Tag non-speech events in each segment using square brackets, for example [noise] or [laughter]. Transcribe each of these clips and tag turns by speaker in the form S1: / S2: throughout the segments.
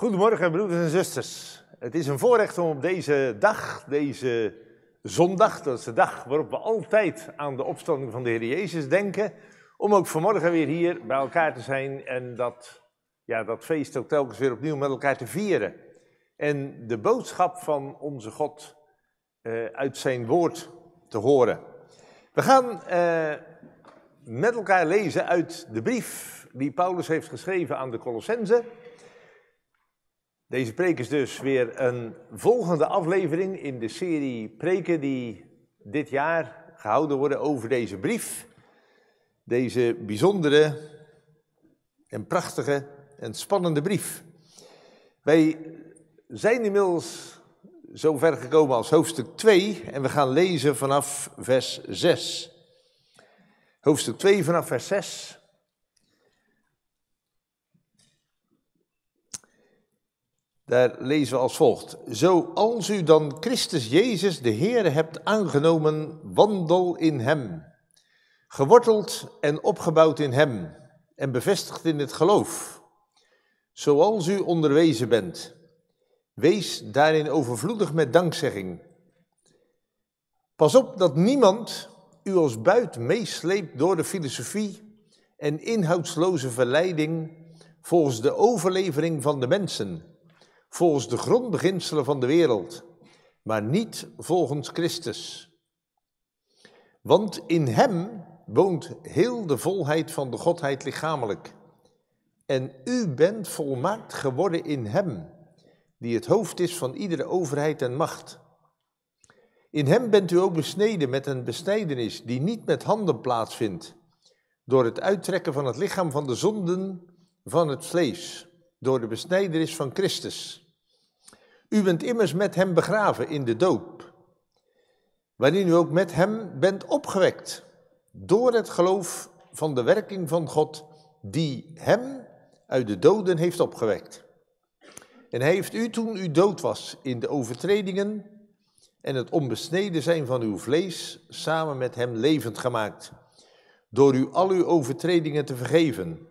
S1: Goedemorgen, broeders en zusters. Het is een voorrecht om op deze dag, deze zondag, dat is de dag waarop we altijd aan de opstanding van de Heer Jezus denken, om ook vanmorgen weer hier bij elkaar te zijn en dat, ja, dat feest ook telkens weer opnieuw met elkaar te vieren. En de boodschap van onze God eh, uit zijn woord te horen. We gaan eh, met elkaar lezen uit de brief die Paulus heeft geschreven aan de Colossenzen. Deze preek is dus weer een volgende aflevering in de serie preken die dit jaar gehouden worden over deze brief. Deze bijzondere en prachtige en spannende brief. Wij zijn inmiddels zo ver gekomen als hoofdstuk 2 en we gaan lezen vanaf vers 6. Hoofdstuk 2 vanaf vers 6 Daar lezen we als volgt. Zoals u dan Christus Jezus de Heer hebt aangenomen, wandel in hem. Geworteld en opgebouwd in hem en bevestigd in het geloof. Zoals u onderwezen bent. Wees daarin overvloedig met dankzegging. Pas op dat niemand u als buit meesleept door de filosofie en inhoudsloze verleiding volgens de overlevering van de mensen volgens de grondbeginselen van de wereld, maar niet volgens Christus. Want in Hem woont heel de volheid van de Godheid lichamelijk. En u bent volmaakt geworden in Hem, die het hoofd is van iedere overheid en macht. In Hem bent u ook besneden met een besnijdenis die niet met handen plaatsvindt, door het uittrekken van het lichaam van de zonden van het vlees door de besnijderis van Christus. U bent immers met hem begraven in de doop, waarin u ook met hem bent opgewekt door het geloof van de werking van God die hem uit de doden heeft opgewekt. En hij heeft u toen u dood was in de overtredingen en het onbesneden zijn van uw vlees samen met hem levend gemaakt, door u al uw overtredingen te vergeven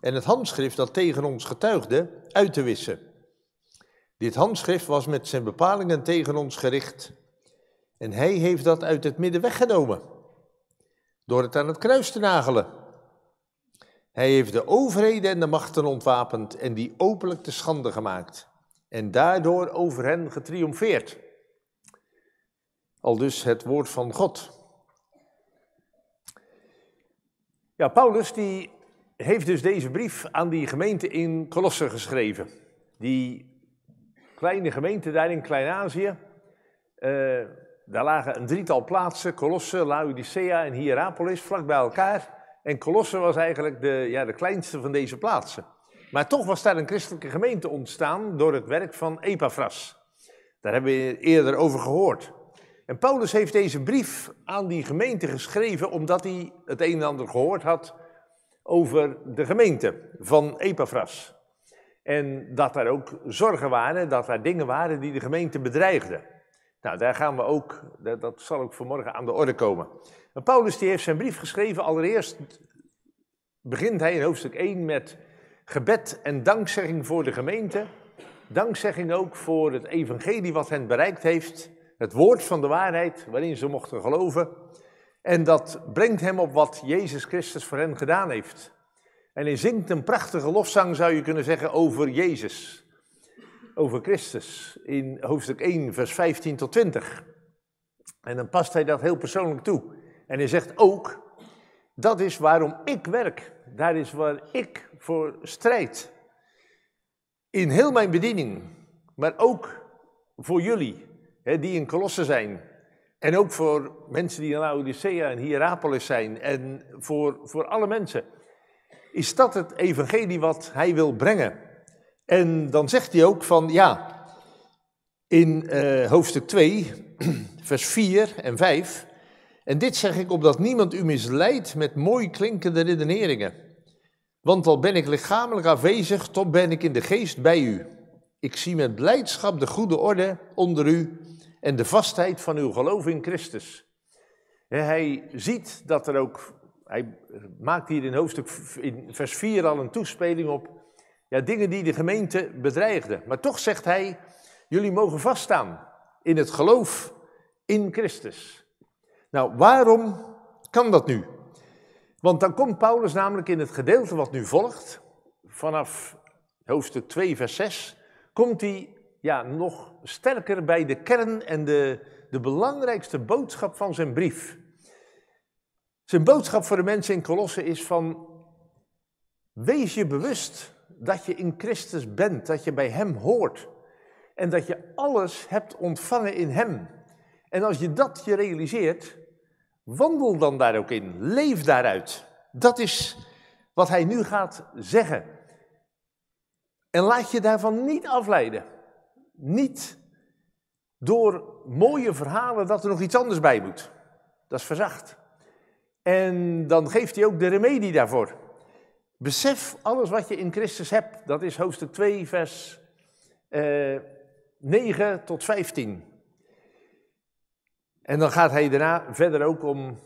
S1: en het handschrift dat tegen ons getuigde uit te wissen. Dit handschrift was met zijn bepalingen tegen ons gericht en hij heeft dat uit het midden weggenomen door het aan het kruis te nagelen. Hij heeft de overheden en de machten ontwapend en die openlijk te schande gemaakt en daardoor over hen getriomfeerd. Al dus het woord van God. Ja, Paulus die heeft dus deze brief aan die gemeente in Colosse geschreven. Die kleine gemeente daar in Klein-Azië. Eh, daar lagen een drietal plaatsen, Colosse, Laodicea en Hierapolis, vlak bij elkaar. En Colosse was eigenlijk de, ja, de kleinste van deze plaatsen. Maar toch was daar een christelijke gemeente ontstaan door het werk van Epaphras. Daar hebben we eerder over gehoord. En Paulus heeft deze brief aan die gemeente geschreven omdat hij het een en ander gehoord had over de gemeente van Epaphras. En dat daar ook zorgen waren, dat daar dingen waren die de gemeente bedreigden. Nou, daar gaan we ook, dat, dat zal ook vanmorgen aan de orde komen. Paulus die heeft zijn brief geschreven, allereerst begint hij in hoofdstuk 1 met gebed en dankzegging voor de gemeente. Dankzegging ook voor het evangelie wat hen bereikt heeft. Het woord van de waarheid waarin ze mochten geloven. En dat brengt hem op wat Jezus Christus voor hem gedaan heeft. En hij zingt een prachtige lofzang, zou je kunnen zeggen, over Jezus. Over Christus. In hoofdstuk 1, vers 15 tot 20. En dan past hij dat heel persoonlijk toe. En hij zegt ook, dat is waarom ik werk. Daar is waar ik voor strijd. In heel mijn bediening, maar ook voor jullie, hè, die in Kolossen zijn. En ook voor mensen die in Laodicea en Hierapolis zijn en voor, voor alle mensen. Is dat het evangelie wat hij wil brengen? En dan zegt hij ook van ja, in uh, hoofdstuk 2, [clears throat] vers 4 en 5. En dit zeg ik opdat niemand u misleidt met mooi klinkende redeneringen. Want al ben ik lichamelijk afwezig, toch ben ik in de geest bij u. Ik zie met blijdschap de goede orde onder u en de vastheid van uw geloof in Christus. Hij ziet dat er ook, hij maakt hier in hoofdstuk in vers 4 al een toespeling op ja, dingen die de gemeente bedreigden. Maar toch zegt hij, jullie mogen vaststaan in het geloof in Christus. Nou, waarom kan dat nu? Want dan komt Paulus namelijk in het gedeelte wat nu volgt, vanaf hoofdstuk 2, vers 6, komt hij ja, nog sterker bij de kern en de, de belangrijkste boodschap van zijn brief. Zijn boodschap voor de mensen in Colosse is van, wees je bewust dat je in Christus bent, dat je bij Hem hoort en dat je alles hebt ontvangen in Hem. En als je dat je realiseert, wandel dan daar ook in, leef daaruit. Dat is wat Hij nu gaat zeggen. En laat je daarvan niet afleiden niet door mooie verhalen dat er nog iets anders bij moet. Dat is verzacht. En dan geeft hij ook de remedie daarvoor. Besef alles wat je in Christus hebt. Dat is hoofdstuk 2, vers eh, 9 tot 15. En dan gaat hij daarna verder ook om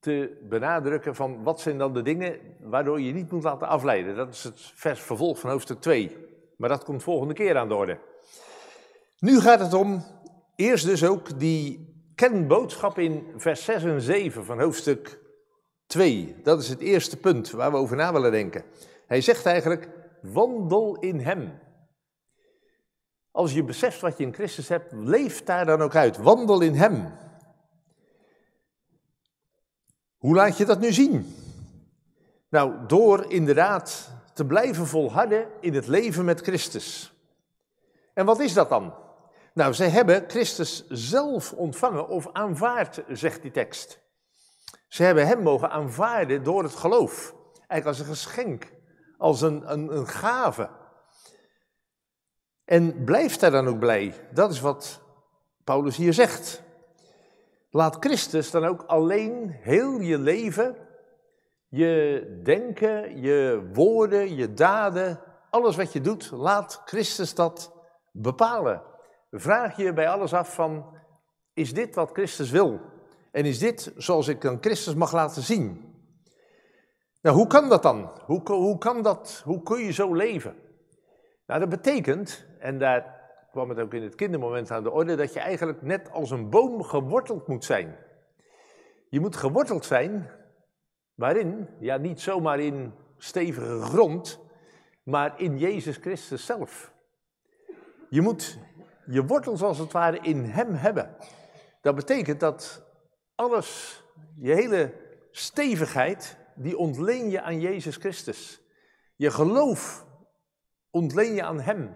S1: te benadrukken van wat zijn dan de dingen waardoor je niet moet laten afleiden. Dat is het vers vervolg van hoofdstuk 2. Maar dat komt volgende keer aan de orde. Nu gaat het om eerst dus ook die kernboodschap in vers 6 en 7 van hoofdstuk 2. Dat is het eerste punt waar we over na willen denken. Hij zegt eigenlijk: wandel in Hem. Als je beseft wat je in Christus hebt, leef daar dan ook uit. Wandel in Hem. Hoe laat je dat nu zien? Nou, door inderdaad te blijven volharden in het leven met Christus. En wat is dat dan? Nou, zij hebben Christus zelf ontvangen of aanvaard, zegt die tekst. Ze hebben hem mogen aanvaarden door het geloof. Eigenlijk als een geschenk, als een, een, een gave. En blijf daar dan ook blij. Dat is wat Paulus hier zegt. Laat Christus dan ook alleen heel je leven je denken, je woorden, je daden, alles wat je doet, laat Christus dat bepalen. Vraag je bij alles af van, is dit wat Christus wil? En is dit zoals ik dan Christus mag laten zien? Nou, hoe kan dat dan? Hoe, hoe, kan dat, hoe kun je zo leven? Nou, dat betekent, en daar kwam het ook in het kindermoment aan de orde, dat je eigenlijk net als een boom geworteld moet zijn. Je moet geworteld zijn Waarin? Ja, niet zomaar in stevige grond, maar in Jezus Christus zelf. Je moet je wortels als het ware in Hem hebben. Dat betekent dat alles, je hele stevigheid, die ontleen je aan Jezus Christus. Je geloof ontleen je aan Hem.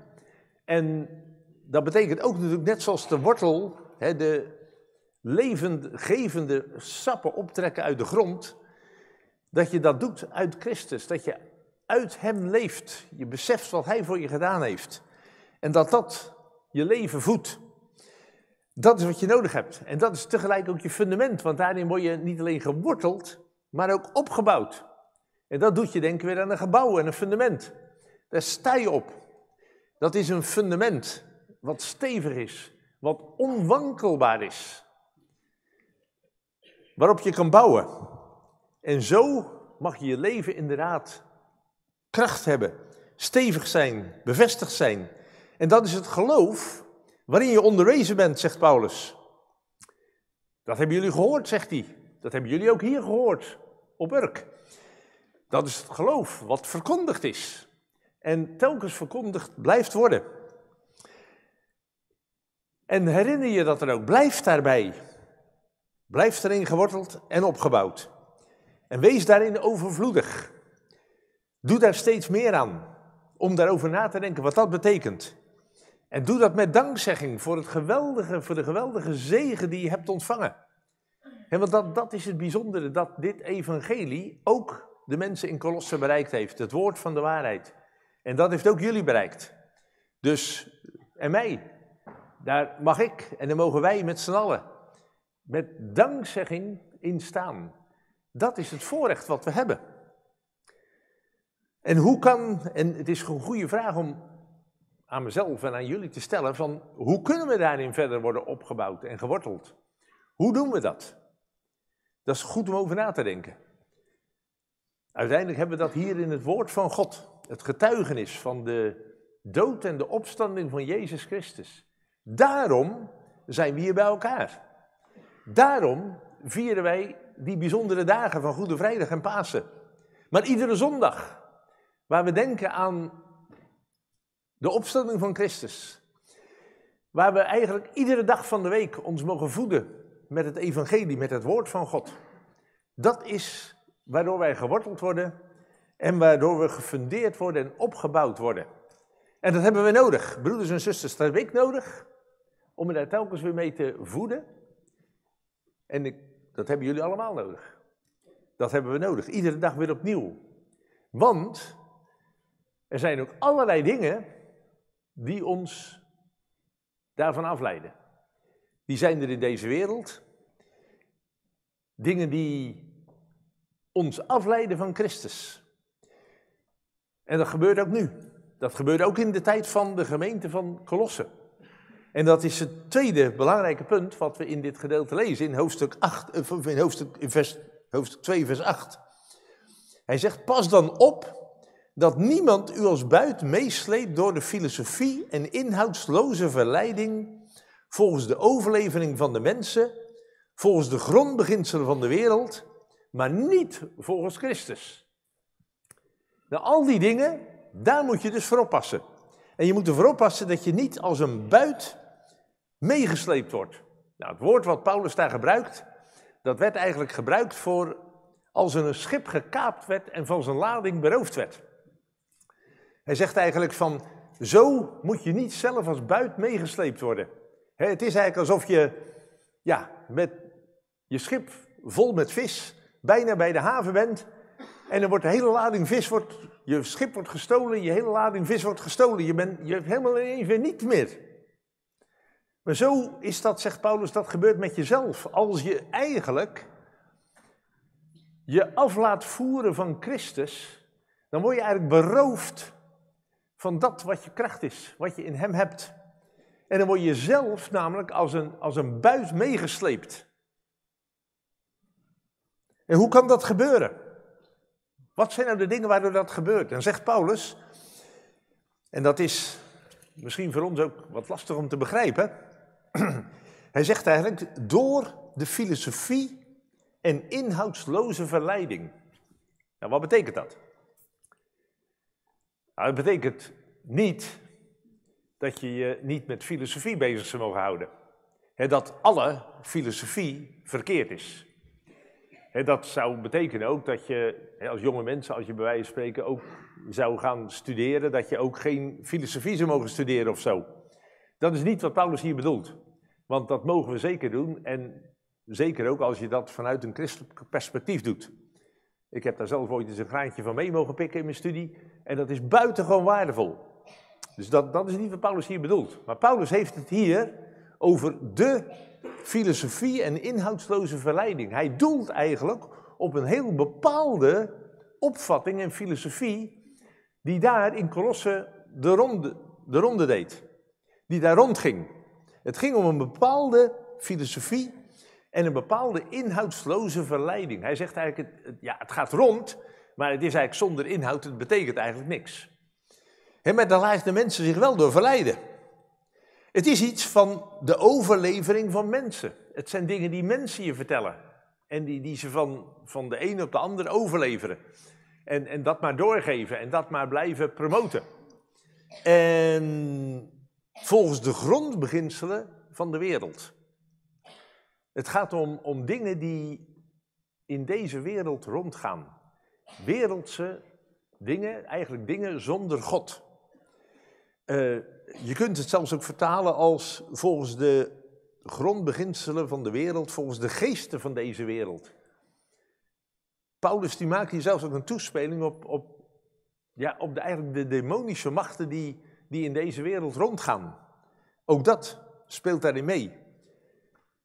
S1: En dat betekent ook natuurlijk, net zoals de wortel, hè, de levendgevende sappen optrekken uit de grond, dat je dat doet uit Christus, dat je uit Hem leeft. Je beseft wat Hij voor je gedaan heeft. En dat dat je leven voedt. Dat is wat je nodig hebt. En dat is tegelijk ook je fundament, want daarin word je niet alleen geworteld, maar ook opgebouwd. En dat doet je denken weer aan een gebouw en een fundament. Daar sta je op. Dat is een fundament wat stevig is, wat onwankelbaar is. Waarop je kan bouwen. En zo mag je je leven inderdaad kracht hebben, stevig zijn, bevestigd zijn. En dat is het geloof waarin je onderwezen bent, zegt Paulus. Dat hebben jullie gehoord, zegt hij. Dat hebben jullie ook hier gehoord, op Urk. Dat is het geloof wat verkondigd is en telkens verkondigd blijft worden. En herinner je dat er ook, blijf daarbij. Blijf erin geworteld en opgebouwd. En wees daarin overvloedig. Doe daar steeds meer aan om daarover na te denken wat dat betekent. En doe dat met dankzegging voor, het geweldige, voor de geweldige zegen die je hebt ontvangen. En want dat, dat is het bijzondere, dat dit evangelie ook de mensen in Colosse bereikt heeft. Het woord van de waarheid. En dat heeft ook jullie bereikt. Dus, en mij, daar mag ik en daar mogen wij met z'n allen met dankzegging in staan. Dat is het voorrecht wat we hebben. En hoe kan, en het is een goede vraag om aan mezelf en aan jullie te stellen: van hoe kunnen we daarin verder worden opgebouwd en geworteld? Hoe doen we dat? Dat is goed om over na te denken. Uiteindelijk hebben we dat hier in het woord van God. Het getuigenis van de dood en de opstanding van Jezus Christus. Daarom zijn we hier bij elkaar. Daarom vieren wij die bijzondere dagen van Goede Vrijdag en Pasen. Maar iedere zondag, waar we denken aan de opstanding van Christus. Waar we eigenlijk iedere dag van de week ons mogen voeden met het evangelie, met het woord van God. Dat is waardoor wij geworteld worden en waardoor we gefundeerd worden en opgebouwd worden. En dat hebben we nodig, broeders en zusters, dat heb ik nodig om me daar telkens weer mee te voeden. En ik dat hebben jullie allemaal nodig. Dat hebben we nodig, iedere dag weer opnieuw. Want er zijn ook allerlei dingen die ons daarvan afleiden. Die zijn er in deze wereld. Dingen die ons afleiden van Christus. En dat gebeurt ook nu. Dat gebeurde ook in de tijd van de gemeente van Colosse. En dat is het tweede belangrijke punt wat we in dit gedeelte lezen, in hoofdstuk, 8, in hoofdstuk, in vers, hoofdstuk 2, vers 8. Hij zegt, pas dan op dat niemand u als buit meesleept door de filosofie en inhoudsloze verleiding, volgens de overlevering van de mensen, volgens de grondbeginselen van de wereld, maar niet volgens Christus. Nou, al die dingen, daar moet je dus voor oppassen. En je moet ervoor oppassen dat je niet als een buit meegesleept wordt. Nou, het woord wat Paulus daar gebruikt, dat werd eigenlijk gebruikt voor als een schip gekaapt werd en van zijn lading beroofd werd. Hij zegt eigenlijk van, zo moet je niet zelf als buit meegesleept worden. Het is eigenlijk alsof je ja, met je schip vol met vis bijna bij de haven bent en er wordt de hele lading vis, wordt, je schip wordt gestolen, je hele lading vis wordt gestolen. Je, bent, je hebt helemaal in één niet meer. Maar zo is dat, zegt Paulus, dat gebeurt met jezelf. Als je eigenlijk je af laat voeren van Christus, dan word je eigenlijk beroofd van dat wat je kracht is, wat je in Hem hebt. En dan word je zelf namelijk als een, als een buis meegesleept. En hoe kan dat gebeuren? Wat zijn nou de dingen waardoor dat gebeurt? En zegt Paulus, en dat is misschien voor ons ook wat lastig om te begrijpen. [clears throat] Hij zegt eigenlijk door de filosofie en inhoudsloze verleiding. Nou, wat betekent dat? dat nou, betekent niet dat je je niet met filosofie bezig zou mogen houden. dat alle filosofie verkeerd is. dat zou betekenen ook dat je als jonge mensen, als je bij wijze van spreken ook zou gaan studeren, dat je ook geen filosofie zou mogen studeren of zo. Dat is niet wat Paulus hier bedoelt. Want dat mogen we zeker doen. En zeker ook als je dat vanuit een christelijk perspectief doet. Ik heb daar zelf ooit eens een graantje van mee mogen pikken in mijn studie. En dat is buitengewoon waardevol. Dus dat, dat is niet wat Paulus hier bedoelt. Maar Paulus heeft het hier over de filosofie en inhoudsloze verleiding. Hij doelt eigenlijk op een heel bepaalde opvatting en filosofie die daar in Colosse de ronde, de ronde deed die daar rondging. Het ging om een bepaalde filosofie en een bepaalde inhoudsloze verleiding. Hij zegt eigenlijk, het, ja, het gaat rond, maar het is eigenlijk zonder inhoud, het betekent eigenlijk niks. maar daar laten de mensen zich wel door verleiden. Het is iets van de overlevering van mensen. Het zijn dingen die mensen je vertellen. En die, die ze van, van de een op de ander overleveren. En, en dat maar doorgeven en dat maar blijven promoten. En Volgens de grondbeginselen van de wereld. Het gaat om, om dingen die in deze wereld rondgaan. Wereldse dingen, eigenlijk dingen zonder God. Eh, je kunt het zelfs ook vertalen als volgens de grondbeginselen van de wereld, volgens de geesten van deze wereld. Paulus die maakt hier zelfs ook een toespeling op, op, ja, op de, eigenlijk de demonische machten die die in deze wereld rondgaan. Ook dat speelt daarin mee.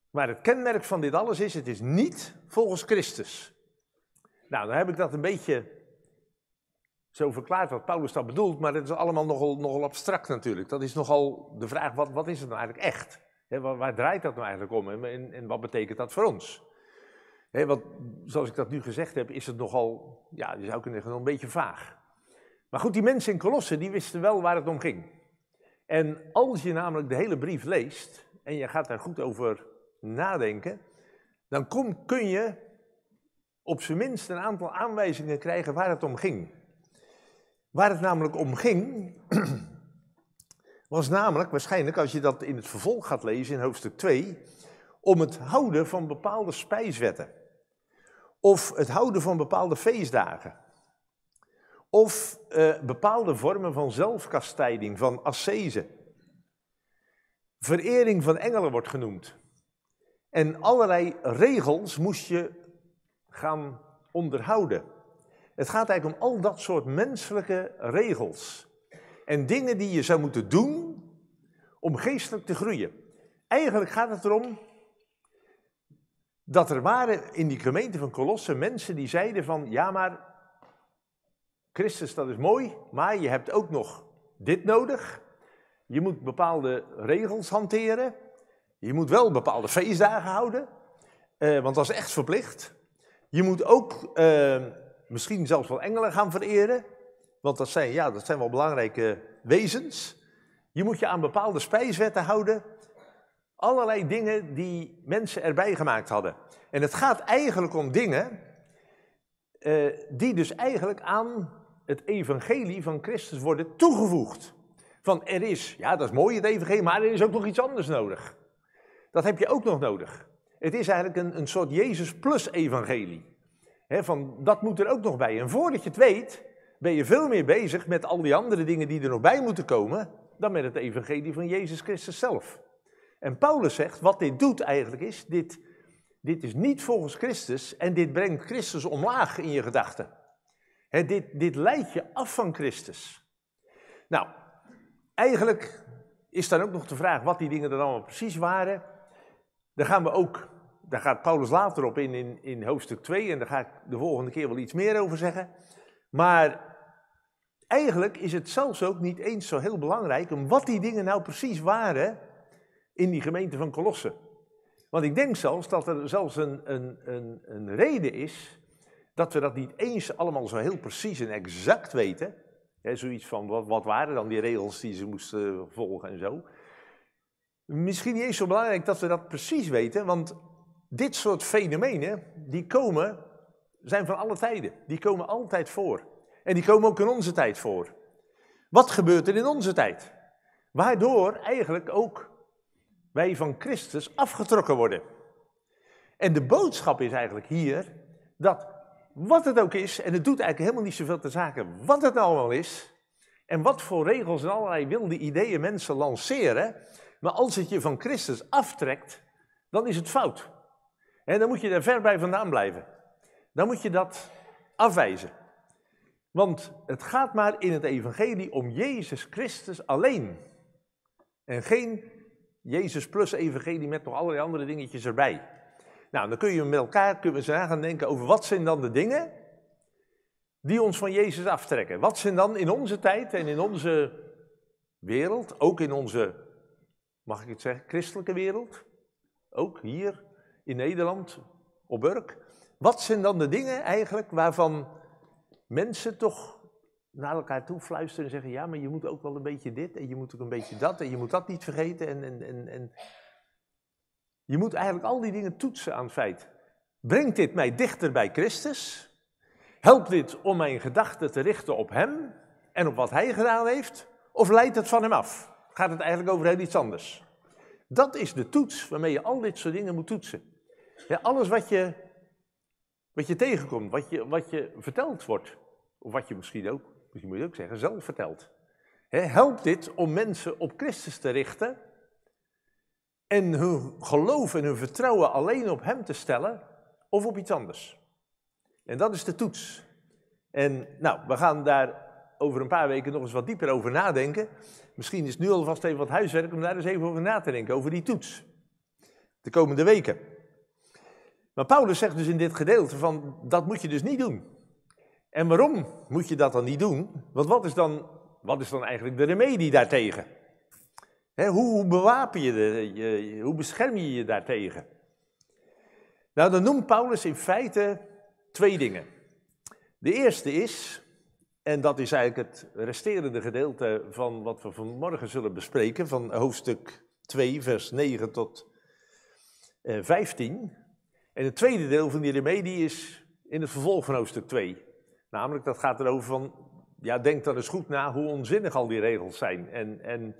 S1: Maar het kenmerk van dit alles is, het is niet volgens Christus. Nou, dan heb ik dat een beetje zo verklaard wat Paulus dat bedoelt, maar dat is allemaal nogal, nogal abstract natuurlijk. Dat is nogal de vraag, wat, wat is het nou eigenlijk echt? waar, waar, draait dat nou eigenlijk om en, en, wat betekent dat voor ons? want zoals ik dat nu gezegd heb, is het nogal, ja, je zou kunnen zeggen, een beetje vaag. Maar goed, die mensen in Kolossen, die wisten wel waar het om ging. En als je namelijk de hele brief leest en je gaat daar goed over nadenken, dan kom, kun je op zijn minst een aantal aanwijzingen krijgen waar het om ging. Waar het namelijk om ging, [clears throat] was namelijk waarschijnlijk, als je dat in het vervolg gaat lezen in hoofdstuk 2, om het houden van bepaalde spijswetten. Of het houden van bepaalde feestdagen. Of eh, bepaalde vormen van zelfkastijding, van ascese. Verering van engelen wordt genoemd. En allerlei regels moest je gaan onderhouden. Het gaat eigenlijk om al dat soort menselijke regels. En dingen die je zou moeten doen om geestelijk te groeien. Eigenlijk gaat het erom dat er waren in die gemeente van Kolossen mensen die zeiden van ja maar Christus, dat is mooi, maar je hebt ook nog dit nodig. Je moet bepaalde regels hanteren. Je moet wel bepaalde feestdagen houden, eh, want dat is echt verplicht. Je moet ook eh, misschien zelfs wel engelen gaan vereren, want dat zijn, ja, dat zijn wel belangrijke wezens. Je moet je aan bepaalde spijswetten houden. Allerlei dingen die mensen erbij gemaakt hadden. En het gaat eigenlijk om dingen eh, die dus eigenlijk aan het evangelie van Christus worden toegevoegd. Van er is, ja dat is mooi het evangelie, maar er is ook nog iets anders nodig. Dat heb je ook nog nodig. Het is eigenlijk een, een soort Jezus plus evangelie. van, dat moet er ook nog bij. En voordat je het weet, ben je veel meer bezig met al die andere dingen die er nog bij moeten komen, dan met het evangelie van Jezus Christus zelf. En Paulus zegt, wat dit doet eigenlijk is, dit, dit is niet volgens Christus en dit brengt Christus omlaag in je gedachten. He, dit, dit leidt je af van Christus. Nou, eigenlijk is dan ook nog de vraag wat die dingen dan allemaal precies waren. Daar gaan we ook, daar gaat Paulus later op in, in, in hoofdstuk 2, en daar ga ik de volgende keer wel iets meer over zeggen. Maar eigenlijk is het zelfs ook niet eens zo heel belangrijk om wat die dingen nou precies waren in die gemeente van Colosse. Want ik denk zelfs dat er zelfs een, een, een, een reden is dat we dat niet eens allemaal zo heel precies en exact weten. Hè, zoiets van wat, wat waren dan die regels die ze moesten eh, volgen en zo. Misschien niet eens zo belangrijk dat we dat precies weten, want dit soort fenomenen, die komen, zijn van alle tijden. Die komen altijd voor. En die komen ook in onze tijd voor. Wat gebeurt er in onze tijd? Waardoor eigenlijk ook wij van Christus afgetrokken worden. En de boodschap is eigenlijk hier dat wat het ook is, en het doet eigenlijk helemaal niet zoveel te zaken wat het nou allemaal is, en wat voor regels en allerlei wilde ideeën mensen lanceren, maar als het je van Christus aftrekt, dan is het fout. En dan moet je er ver bij vandaan blijven. Dan moet je dat afwijzen. Want het gaat maar in het evangelie om Jezus Christus alleen. En geen Jezus plus evangelie met nog allerlei andere dingetjes erbij. Nou, dan kun je met elkaar kunnen zeggen gaan denken over wat zijn dan de dingen die ons van Jezus aftrekken. Wat zijn dan in onze tijd en in onze wereld, ook in onze, mag ik het zeggen, christelijke wereld, ook hier in Nederland, op Burk. Wat zijn dan de dingen eigenlijk waarvan mensen toch naar elkaar toe fluisteren en zeggen: ja, maar je moet ook wel een beetje dit en je moet ook een beetje dat en je moet dat niet vergeten. En, en, en, en je moet eigenlijk al die dingen toetsen aan het feit. Brengt dit mij dichter bij Christus? Helpt dit om mijn gedachten te richten op Hem en op wat Hij gedaan heeft? Of leidt het van Hem af? Gaat het eigenlijk over heel iets anders? Dat is de toets waarmee je al dit soort dingen moet toetsen. alles wat je, wat je tegenkomt, wat je, wat je verteld wordt, of wat je misschien ook, misschien moet je ook zeggen, zelf vertelt. helpt dit om mensen op Christus te richten en hun geloof en hun vertrouwen alleen op Hem te stellen of op iets anders. En dat is de toets. En nou, we gaan daar over een paar weken nog eens wat dieper over nadenken. Misschien is nu alvast even wat huiswerk om daar eens even over na te denken, over die toets. De komende weken. Maar Paulus zegt dus in dit gedeelte van, dat moet je dus niet doen. En waarom moet je dat dan niet doen? Want wat is dan, wat is dan eigenlijk de remedie daartegen? hoe, bewapen je, de, je, hoe bescherm je je daartegen? Nou, dan noemt Paulus in feite twee dingen. De eerste is, en dat is eigenlijk het resterende gedeelte van wat we vanmorgen zullen bespreken, van hoofdstuk 2, vers 9 tot 15. Eh, en het tweede deel van die remedie is in het vervolg van hoofdstuk 2. Namelijk, dat gaat erover van, ja, denk dan eens goed na hoe onzinnig al die regels zijn. En, en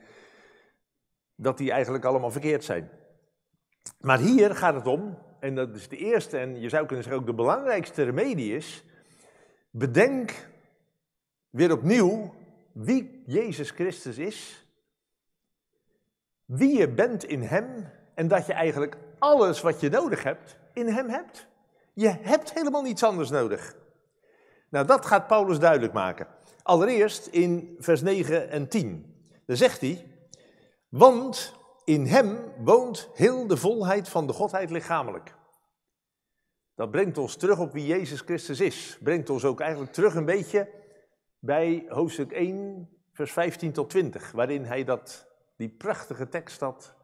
S1: dat die eigenlijk allemaal verkeerd zijn. Maar hier gaat het om, en dat is de eerste en je zou kunnen zeggen ook de belangrijkste remedie is, bedenk weer opnieuw wie Jezus Christus is, wie je bent in Hem en dat je eigenlijk alles wat je nodig hebt in Hem hebt. Je hebt helemaal niets anders nodig. Nou, dat gaat Paulus duidelijk maken. Allereerst in vers 9 en 10. Daar zegt hij, want in hem woont heel de volheid van de Godheid lichamelijk. Dat brengt ons terug op wie Jezus Christus is. Brengt ons ook eigenlijk terug een beetje bij hoofdstuk 1, vers 15 tot 20, waarin hij dat, die prachtige tekst had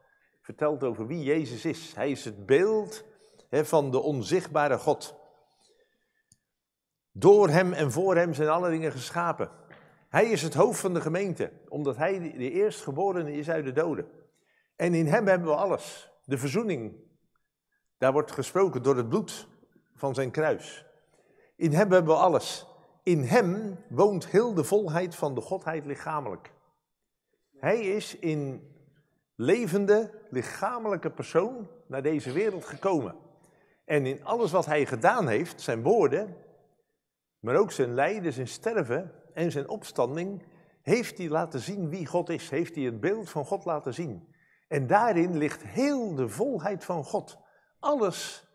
S1: verteld over wie Jezus is. Hij is het beeld van de onzichtbare God. Door hem en voor hem zijn alle dingen geschapen hij is het hoofd van de gemeente, omdat hij de eerstgeborene is uit de doden. En in hem hebben we alles. De verzoening, daar wordt gesproken door het bloed van zijn kruis. In hem hebben we alles. In hem woont heel de volheid van de Godheid lichamelijk. Hij is in levende, lichamelijke persoon naar deze wereld gekomen. En in alles wat hij gedaan heeft, zijn woorden, maar ook zijn lijden, zijn sterven, en zijn opstanding heeft hij laten zien wie God is, heeft hij het beeld van God laten zien. En daarin ligt heel de volheid van God. Alles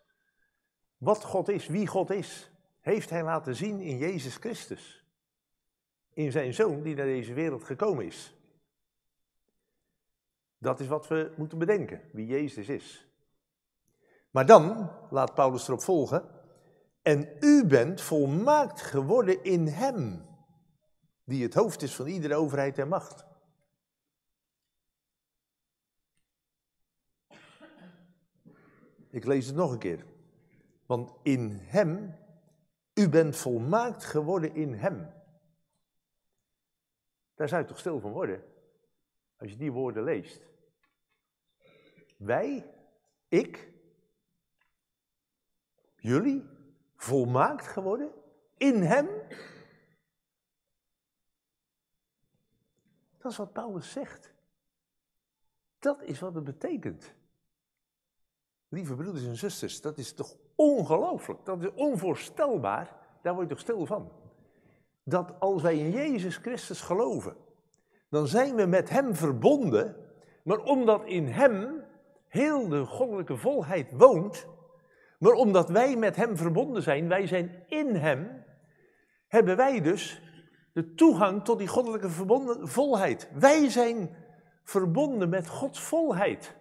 S1: wat God is, wie God is, heeft hij laten zien in Jezus Christus. In zijn zoon die naar deze wereld gekomen is. Dat is wat we moeten bedenken, wie Jezus is. Maar dan, laat Paulus erop volgen, en u bent volmaakt geworden in Hem die het hoofd is van iedere overheid en macht. Ik lees het nog een keer. Want in Hem, u bent volmaakt geworden in Hem. Daar zou je toch stil van worden, als je die woorden leest. Wij, ik, jullie, volmaakt geworden in Hem. Dat is wat Paulus zegt. Dat is wat het betekent. Lieve broeders en zusters, dat is toch ongelooflijk? Dat is onvoorstelbaar. Daar word je toch stil van. Dat als wij in Jezus Christus geloven, dan zijn we met Hem verbonden. Maar omdat in Hem heel de goddelijke volheid woont, maar omdat wij met Hem verbonden zijn, wij zijn in Hem, hebben wij dus de toegang tot die goddelijke verbonden, volheid. Wij zijn verbonden met Gods volheid.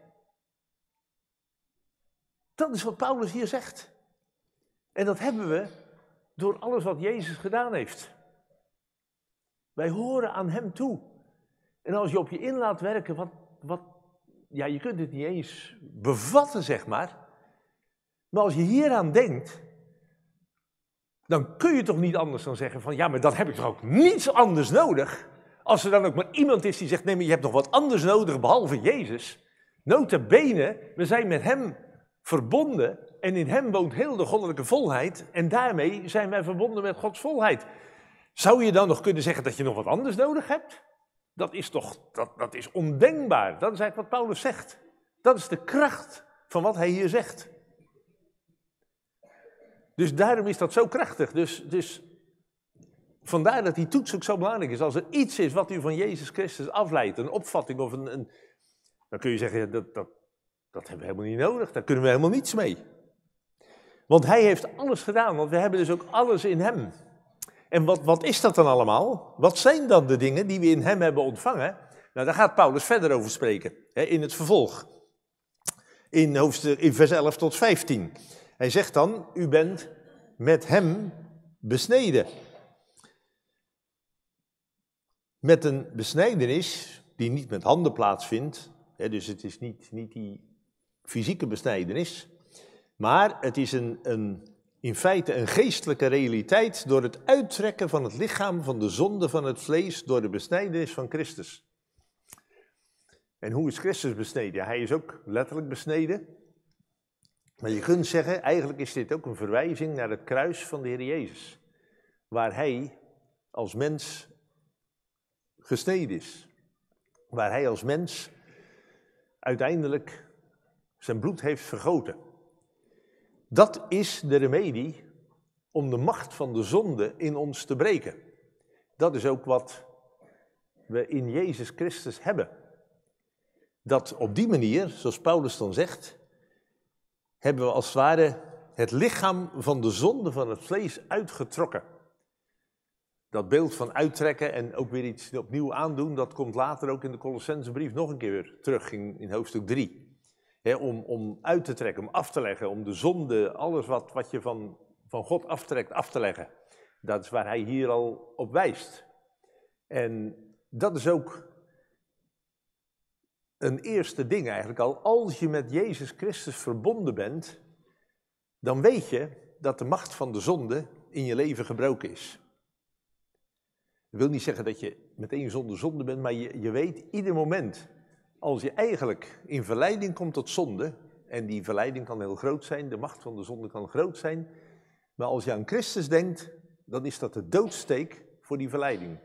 S1: Dat is wat Paulus hier zegt. En dat hebben we door alles wat Jezus gedaan heeft. Wij horen aan Hem toe. En als je op je in laat werken, wat, wat, ja, je kunt het niet eens bevatten, zeg maar. Maar als je hieraan denkt, dan kun je toch niet anders dan zeggen van ja, maar dat heb ik toch ook niets anders nodig. Als er dan ook maar iemand is die zegt, nee, maar je hebt nog wat anders nodig behalve Jezus. Nota bene, we zijn met Hem verbonden en in Hem woont heel de goddelijke volheid en daarmee zijn wij verbonden met Gods volheid. Zou je dan nog kunnen zeggen dat je nog wat anders nodig hebt? Dat is toch, dat, dat is ondenkbaar. Dat is eigenlijk wat Paulus zegt. Dat is de kracht van wat hij hier zegt. Dus daarom is dat zo krachtig. Dus, dus vandaar dat die toets ook zo belangrijk is. Als er iets is wat u van Jezus Christus afleidt, een opvatting of een. dan kun je zeggen: dat, dat, dat hebben we helemaal niet nodig, daar kunnen we helemaal niets mee. Want hij heeft alles gedaan, want we hebben dus ook alles in hem. En wat, wat is dat dan allemaal? Wat zijn dan de dingen die we in hem hebben ontvangen? Nou, daar gaat Paulus verder over spreken, hè, in het vervolg. In, hoofdstuk, in vers 11 tot 15. Hij zegt dan, u bent met hem besneden. Met een besnijdenis die niet met handen plaatsvindt, hè, dus het is niet, niet die fysieke besnijdenis, maar het is een, een, in feite een geestelijke realiteit door het uittrekken van het lichaam van de zonde van het vlees door de besnijdenis van Christus. En hoe is Christus besneden? Hij is ook letterlijk besneden, maar je kunt zeggen, eigenlijk is dit ook een verwijzing naar het kruis van de Heer Jezus. Waar hij als mens gesneden is. Waar hij als mens uiteindelijk zijn bloed heeft vergoten. Dat is de remedie om de macht van de zonde in ons te breken. Dat is ook wat we in Jezus Christus hebben. Dat op die manier, zoals Paulus dan zegt, hebben we als het ware het lichaam van de zonde van het vlees uitgetrokken. Dat beeld van uittrekken en ook weer iets opnieuw aandoen, dat komt later ook in de Colossensebrief nog een keer weer terug in, in hoofdstuk 3. om, om uit te trekken, om af te leggen, om de zonde, alles wat, wat je van, van God aftrekt, af te leggen. Dat is waar hij hier al op wijst. En dat is ook een eerste ding eigenlijk al. Als je met Jezus Christus verbonden bent, dan weet je dat de macht van de zonde in je leven gebroken is. Dat wil niet zeggen dat je meteen zonder zonde bent, maar je, je weet ieder moment, als je eigenlijk in verleiding komt tot zonde, en die verleiding kan heel groot zijn, de macht van de zonde kan groot zijn, maar als je aan Christus denkt, dan is dat de doodsteek voor die verleiding.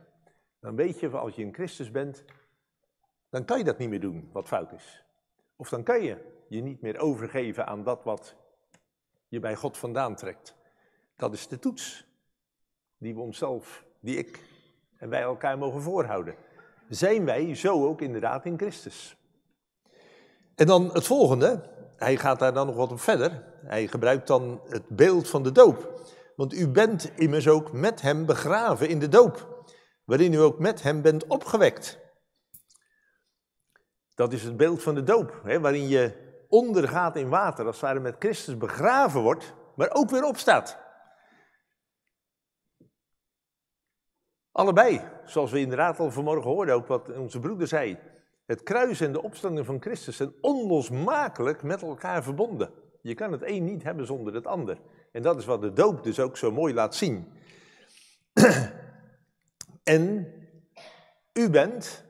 S1: Dan weet je, als je in Christus bent, dan kan je dat niet meer doen wat fout is. Of dan kan je je niet meer overgeven aan dat wat je bij God vandaan trekt. Dat is de toets die we onszelf, die ik en wij elkaar mogen voorhouden. Zijn wij zo ook inderdaad in Christus? En dan het volgende, hij gaat daar dan nog wat op verder. Hij gebruikt dan het beeld van de doop. Want u bent immers ook met hem begraven in de doop, waarin u ook met hem bent opgewekt dat is het beeld van de doop, hè, waarin je ondergaat in water, als het ware met Christus begraven wordt, maar ook weer opstaat. Allebei, zoals we inderdaad al vanmorgen hoorden, ook wat onze broeder zei. Het kruis en de opstanding van Christus zijn onlosmakelijk met elkaar verbonden. Je kan het een niet hebben zonder het ander. En dat is wat de doop dus ook zo mooi laat zien. [clears throat] en u bent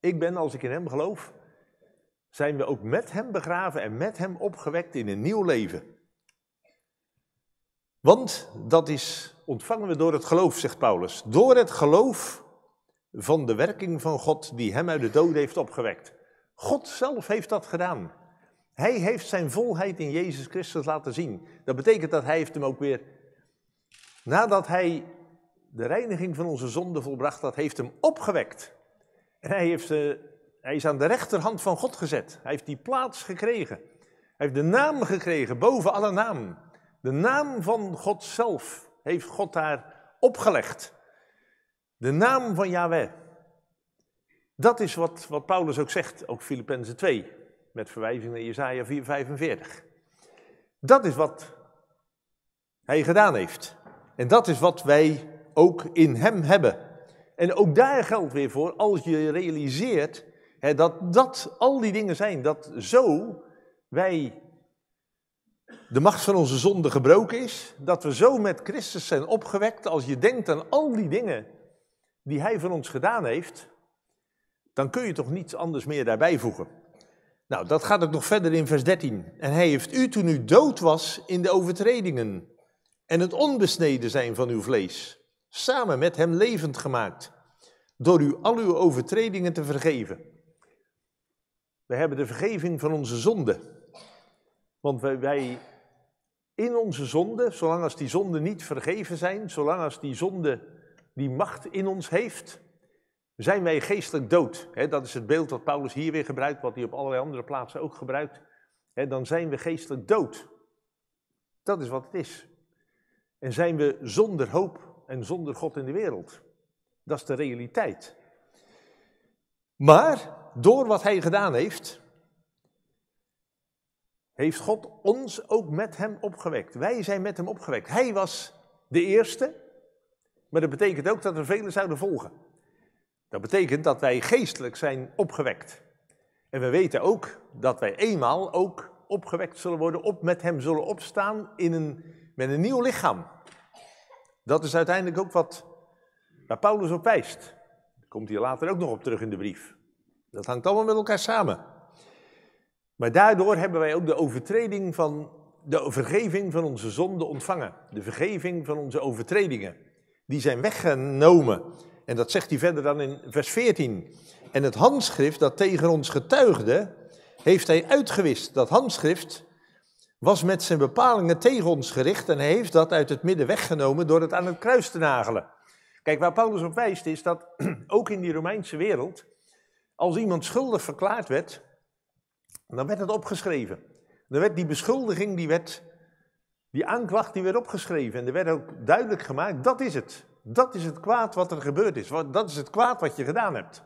S1: ik ben, als ik in Hem geloof, zijn we ook met Hem begraven en met Hem opgewekt in een nieuw leven. Want dat is, ontvangen we door het geloof, zegt Paulus. Door het geloof van de werking van God die Hem uit de dood heeft opgewekt. God zelf heeft dat gedaan. Hij heeft zijn volheid in Jezus Christus laten zien. Dat betekent dat hij heeft hem ook weer, nadat hij de reiniging van onze zonde volbracht had, heeft hem opgewekt. En hij, heeft, eh, hij is aan de rechterhand van God gezet. Hij heeft die plaats gekregen. Hij heeft de naam gekregen, boven alle naam. De naam van God zelf heeft God daar opgelegd. De naam van Yahweh. Dat is wat, wat Paulus ook zegt, ook Filippenzen 2, met verwijzing naar Jesaja 4:45. Dat is wat hij gedaan heeft. En dat is wat wij ook in hem hebben. En ook daar geldt weer voor, als je realiseert hè, dat dat al die dingen zijn, dat zo wij de macht van onze zonde gebroken is, dat we zo met Christus zijn opgewekt, als je denkt aan al die dingen die Hij van ons gedaan heeft, dan kun je toch niets anders meer daarbij voegen. Nou, dat gaat ook nog verder in vers 13. En Hij heeft u toen u dood was in de overtredingen en het onbesneden zijn van uw vlees samen met hem levend gemaakt, door u al uw overtredingen te vergeven. We hebben de vergeving van onze zonde. Want wij, in onze zonde, zolang als die zonden niet vergeven zijn, zolang als die zonde die macht in ons heeft, zijn wij geestelijk dood. dat is het beeld dat Paulus hier weer gebruikt, wat hij op allerlei andere plaatsen ook gebruikt. dan zijn we geestelijk dood. Dat is wat het is. En zijn we zonder hoop en zonder God in de wereld. Dat is de realiteit. Maar door wat hij gedaan heeft, heeft God ons ook met hem opgewekt. Wij zijn met hem opgewekt. Hij was de eerste, maar dat betekent ook dat er velen zouden volgen. Dat betekent dat wij geestelijk zijn opgewekt. En we weten ook dat wij eenmaal ook opgewekt zullen worden, op met hem zullen opstaan in een, met een nieuw lichaam. Dat is uiteindelijk ook wat waar Paulus op wijst. Dat komt hij later ook nog op terug in de brief. Dat hangt allemaal met elkaar samen. Maar daardoor hebben wij ook de overtreding van de vergeving van onze zonden ontvangen. De vergeving van onze overtredingen. Die zijn weggenomen. En dat zegt hij verder dan in vers 14. En het handschrift dat tegen ons getuigde, heeft hij uitgewist. Dat handschrift, was met zijn bepalingen tegen ons gericht en hij heeft dat uit het midden weggenomen door het aan het kruis te nagelen. Kijk, waar Paulus op wijst is dat [clears throat] ook in die Romeinse wereld, als iemand schuldig verklaard werd, dan werd het opgeschreven. Dan werd die beschuldiging, die, werd, die aanklacht, die werd opgeschreven. En er werd ook duidelijk gemaakt, dat is het. Dat is het kwaad wat er gebeurd is. Dat is het kwaad wat je gedaan hebt.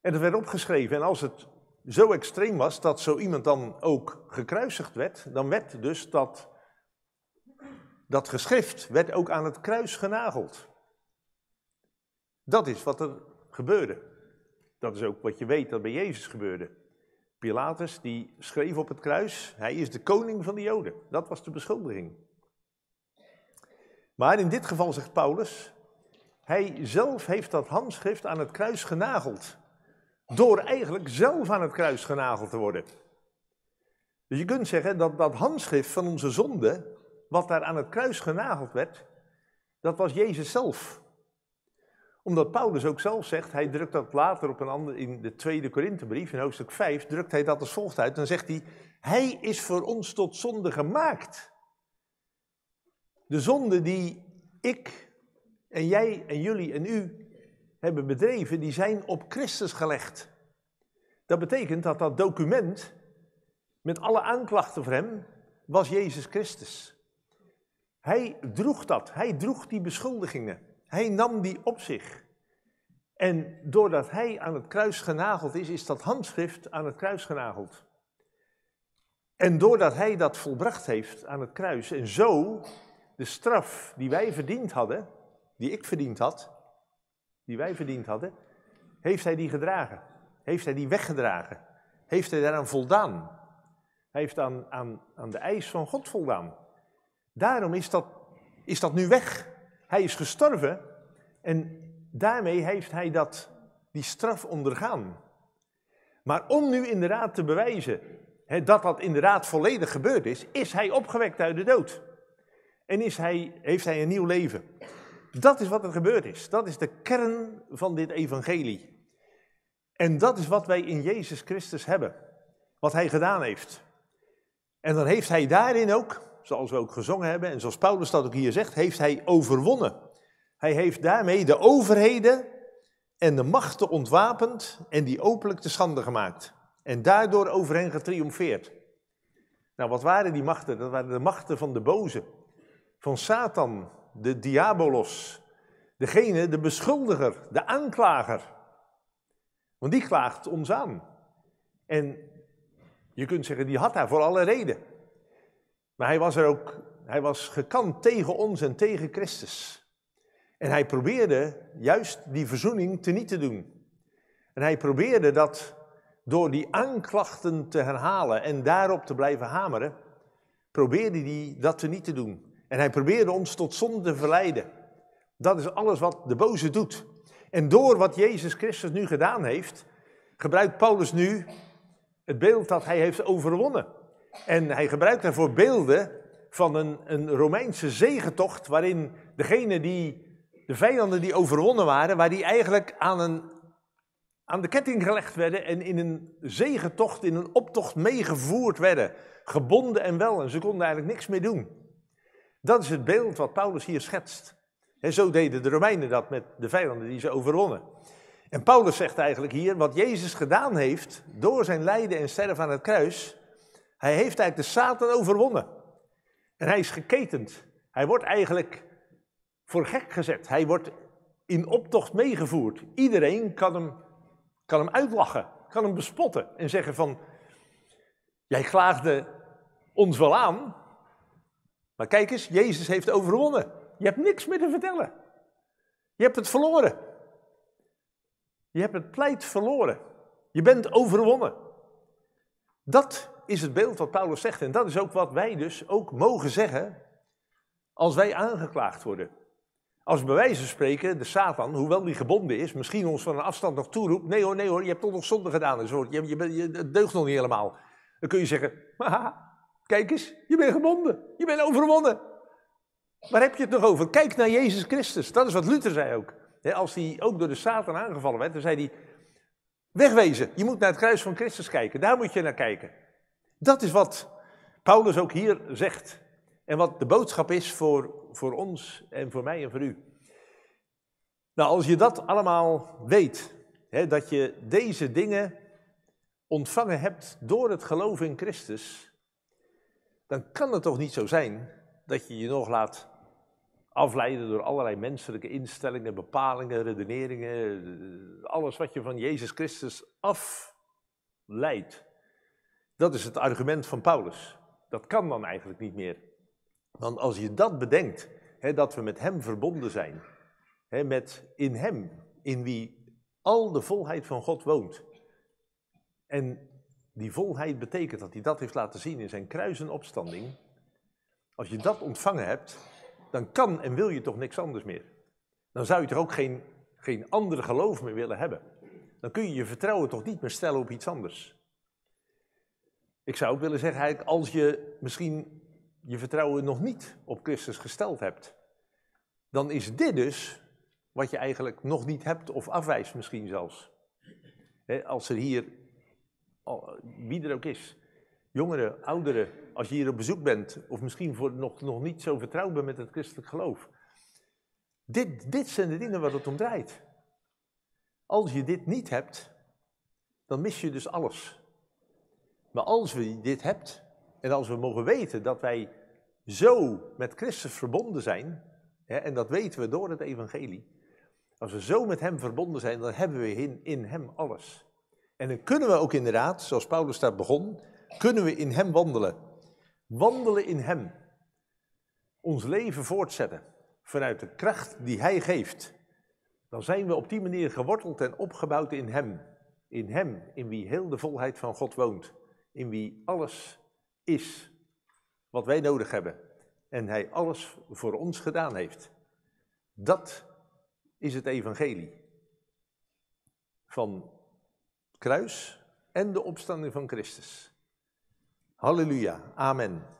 S1: En dat werd opgeschreven. En als het zo extreem was dat zo iemand dan ook gekruisigd werd, dan werd dus dat, dat geschrift werd ook aan het kruis genageld. Dat is wat er gebeurde. Dat is ook wat je weet dat bij Jezus gebeurde. Pilatus die schreef op het kruis, hij is de koning van de Joden. Dat was de beschuldiging. Maar in dit geval zegt Paulus, hij zelf heeft dat handschrift aan het kruis genageld. Door eigenlijk zelf aan het kruis genageld te worden. Dus je kunt zeggen dat dat handschrift van onze zonde, wat daar aan het kruis genageld werd, dat was Jezus zelf. Omdat Paulus ook zelf zegt, hij drukt dat later op een ander, in de tweede Korinthebrief, in hoofdstuk 5, drukt hij dat als volgt uit. Dan zegt hij, hij is voor ons tot zonde gemaakt. De zonde die ik en jij en jullie en u hebben bedreven, die zijn op Christus gelegd. Dat betekent dat dat document met alle aanklachten voor hem was Jezus Christus. Hij droeg dat, hij droeg die beschuldigingen, hij nam die op zich. En doordat hij aan het kruis genageld is, is dat handschrift aan het kruis genageld. En doordat hij dat volbracht heeft aan het kruis en zo de straf die wij verdiend hadden, die ik verdiend had, die wij verdiend hadden, heeft hij die gedragen? Heeft hij die weggedragen? Heeft hij daaraan voldaan? Hij heeft aan, aan, aan de eis van God voldaan. Daarom is dat, is dat nu weg. Hij is gestorven en daarmee heeft hij dat, die straf ondergaan. Maar om nu inderdaad te bewijzen dat dat inderdaad volledig gebeurd is, is hij opgewekt uit de dood. En is hij, heeft hij een nieuw leven. Dat is wat er gebeurd is. Dat is de kern van dit evangelie. En dat is wat wij in Jezus Christus hebben. Wat hij gedaan heeft. En dan heeft hij daarin ook, zoals we ook gezongen hebben en zoals Paulus dat ook hier zegt, heeft hij overwonnen. Hij heeft daarmee de overheden en de machten ontwapend en die openlijk te schande gemaakt. En daardoor over hen getriomfeerd. Nou, wat waren die machten? Dat waren de machten van de boze, van Satan, de diabolos. Degene, de beschuldiger, de aanklager. Want die klaagt ons aan. En je kunt zeggen, die had daar voor alle reden. Maar hij was er ook, hij was gekant tegen ons en tegen Christus. En hij probeerde juist die verzoening te niet te doen. En hij probeerde dat door die aanklachten te herhalen en daarop te blijven hameren, probeerde hij dat te niet te doen. En hij probeerde ons tot zonde te verleiden. Dat is alles wat de boze doet. En door wat Jezus Christus nu gedaan heeft, gebruikt Paulus nu het beeld dat hij heeft overwonnen. En hij gebruikt daarvoor beelden van een, een Romeinse zegentocht, waarin degene die, de vijanden die overwonnen waren, waar die eigenlijk aan, een, aan de ketting gelegd werden en in een zegentocht, in een optocht meegevoerd werden. Gebonden en wel, en ze konden eigenlijk niks meer doen. Dat is het beeld wat Paulus hier schetst. En zo deden de Romeinen dat met de vijanden die ze overwonnen. En Paulus zegt eigenlijk hier, wat Jezus gedaan heeft door zijn lijden en sterven aan het kruis, hij heeft eigenlijk de Satan overwonnen. En hij is geketend. Hij wordt eigenlijk voor gek gezet. Hij wordt in optocht meegevoerd. Iedereen kan hem, kan hem uitlachen, kan hem bespotten en zeggen van, jij klaagde ons wel aan, maar kijk eens, Jezus heeft overwonnen. Je hebt niks meer te vertellen. Je hebt het verloren. Je hebt het pleit verloren. Je bent overwonnen. Dat is het beeld wat Paulus zegt. En dat is ook wat wij dus ook mogen zeggen als wij aangeklaagd worden. Als bij wijze van spreken de Satan, hoewel die gebonden is, misschien ons van een afstand nog toeroept. Nee hoor, nee hoor, je hebt toch nog zonde gedaan. Je, je, je, deugt nog niet helemaal. Dan kun je zeggen, haha, Kijk eens, je bent gebonden. Je bent overwonnen. Waar heb je het nog over? Kijk naar Jezus Christus. Dat is wat Luther zei ook. Als hij ook door de Satan aangevallen werd, dan zei hij: Wegwezen, je moet naar het kruis van Christus kijken. Daar moet je naar kijken. Dat is wat Paulus ook hier zegt. En wat de boodschap is voor, voor ons en voor mij en voor u. Nou, als je dat allemaal weet, hè, dat je deze dingen ontvangen hebt door het geloof in Christus, dan kan het toch niet zo zijn dat je je nog laat afleiden door allerlei menselijke instellingen, bepalingen, redeneringen, eh, alles wat je van Jezus Christus afleidt. Dat is het argument van Paulus. Dat kan dan eigenlijk niet meer. Want als je dat bedenkt, hè, dat we met Hem verbonden zijn, hè, met in Hem, in wie al de volheid van God woont. En die volheid betekent dat hij dat heeft laten zien in zijn kruis opstanding. Als je dat ontvangen hebt, dan kan en wil je toch niks anders meer. Dan zou je toch ook geen, geen andere geloof meer willen hebben. Dan kun je je vertrouwen toch niet meer stellen op iets anders. Ik zou ook willen zeggen, eigenlijk, als je misschien je vertrouwen nog niet op Christus gesteld hebt, dan is dit dus wat je eigenlijk nog niet hebt of afwijst misschien zelfs. als er hier wie er ook is, jongeren, ouderen, als je hier op bezoek bent, of misschien voor, nog, nog niet zo vertrouwd bent met het christelijk geloof. Dit, dit zijn de dingen waar het om draait. Als je dit niet hebt, dan mis je dus alles. Maar als we dit hebt en als we mogen weten dat wij zo met Christus verbonden zijn, hè, en dat weten we door het evangelie, als we zo met Hem verbonden zijn, dan hebben we in, in Hem alles. En dan kunnen we ook inderdaad, zoals Paulus daar begon, kunnen we in Hem wandelen. Wandelen in Hem. Ons leven voortzetten vanuit de kracht die Hij geeft. Dan zijn we op die manier geworteld en opgebouwd in Hem. In Hem, in wie heel de volheid van God woont. In wie alles is wat wij nodig hebben. En Hij alles voor ons gedaan heeft. Dat is het evangelie. Van kruis en de opstanding van Christus. Halleluja, amen.